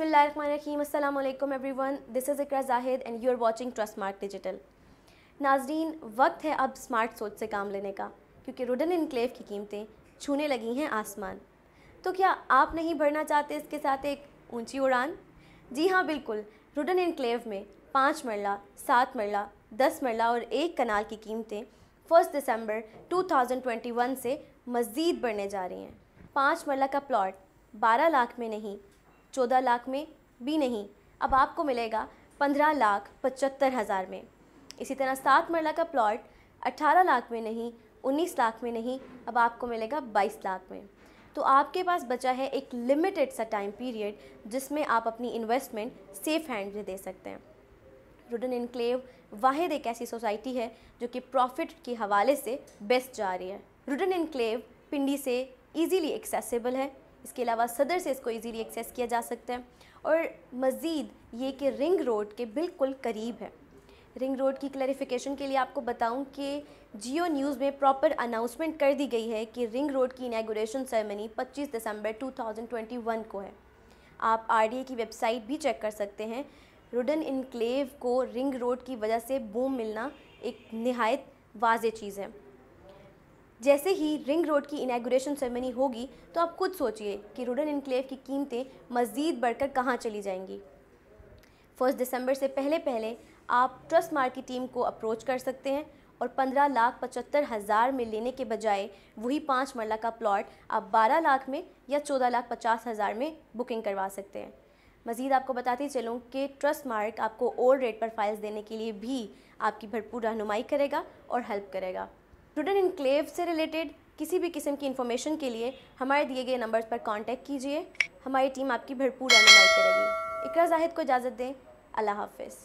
बिसमीम अल्लाम everyone this is Iqra Zahid and you are watching Trust Mark digital नाजरीन वक्त है अब स्मार्ट सोच से काम लेने का क्योंकि रुडन इनक्लेव की कीमतें छूने लगी हैं आसमान तो क्या आप नहीं भरना चाहते इसके साथ एक ऊंची उड़ान जी हाँ बिल्कुल रुडन इनक्लेव में पाँच मरला सात मरला दस मरला और एक कनाल की कीमतें फर्स्ट दिसंबर वन से मज़ीद बढ़ने जा रही हैं पाँच मरला का प्लाट बारह लाख में नहीं चौदह लाख में भी नहीं अब आपको मिलेगा पंद्रह लाख पचहत्तर हज़ार में इसी तरह सात मरला का प्लॉट अट्ठारह लाख में नहीं उन्नीस लाख में नहीं अब आपको मिलेगा बाईस लाख में तो आपके पास बचा है एक लिमिटेड सा टाइम पीरियड जिसमें आप अपनी इन्वेस्टमेंट सेफ हैंड में दे सकते हैं रुडन इनक्लेव वाहिद एक ऐसी सोसाइटी है जो कि प्रॉफिट के हवाले से बेस्ट जा रही है रुडन इनक्लेव पिंडी से ईजीली एक्सेसिबल है इसके अलावा सदर से इसको ईज़ीली एक्सेस किया जा सकता है और मज़ीद ये कि रिंग रोड के बिल्कुल करीब है रिंग रोड की क्लैरिफिकेशन के लिए आपको बताऊं कि जियो न्यूज़ में प्रॉपर अनाउंसमेंट कर दी गई है कि रिंग रोड की इनाग्रेशन सेरेमनी 25 दिसंबर 2021 को है आप आर की वेबसाइट भी चेक कर सकते हैं रुडन इनक्लेव को रिंग रोड की वजह से बूम मिलना एक नहायत वाज चीज़ है जैसे ही रिंग रोड की इनाग्रेशन सेरेमनी होगी तो आप खुद सोचिए कि रूडन इनक्लेव की कीमतें मज़ीद बढ़कर कहाँ चली जाएंगी फर्स्ट दिसंबर से पहले पहले आप ट्रस्ट मार्क की टीम को अप्रोच कर सकते हैं और पंद्रह लाख पचहत्तर हज़ार में लेने के बजाय वही पाँच मरला का प्लॉट आप बारह लाख में या चौदह लाख पचास हज़ार में बुकिंग करवा सकते हैं मज़ीद आपको बताती चलूँ कि ट्रस्ट मार्क आपको ओल्ड रेट पर फाइल्स देने के लिए भी आपकी भरपूर रहनुमाई करेगा और हेल्प करेगा स्टूडेंट इनक्लेव से रिलेटेड किसी भी किस्म की इन्फॉर्मेशन के लिए हमारे दिए गए नंबर्स पर कांटेक्ट कीजिए हमारी टीम आपकी भरपूर रहनुमाई करेगी इकरा जाहिद को इजाज़त दें अल्लाह हाफिज़